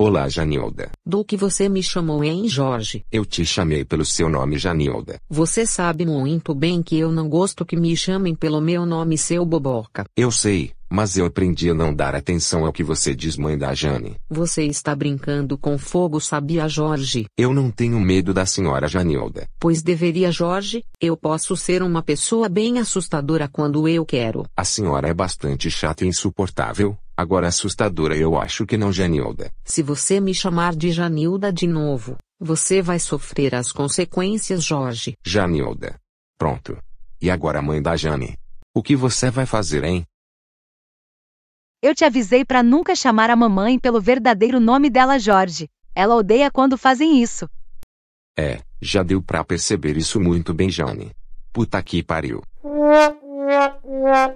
Olá Janilda. Do que você me chamou, hein, Jorge? Eu te chamei pelo seu nome, Janilda. Você sabe muito bem que eu não gosto que me chamem pelo meu nome, seu boboca. Eu sei, mas eu aprendi a não dar atenção ao que você diz, mãe da Jane. Você está brincando com fogo, sabia, Jorge? Eu não tenho medo da senhora Janilda. Pois deveria, Jorge. Eu posso ser uma pessoa bem assustadora quando eu quero. A senhora é bastante chata e insuportável Agora é assustadora eu acho que não Janilda. Se você me chamar de Janilda de novo, você vai sofrer as consequências Jorge. Janilda. Pronto. E agora mãe da Jane? O que você vai fazer, hein? Eu te avisei para nunca chamar a mamãe pelo verdadeiro nome dela Jorge. Ela odeia quando fazem isso. É, já deu pra perceber isso muito bem Jane. Puta que pariu.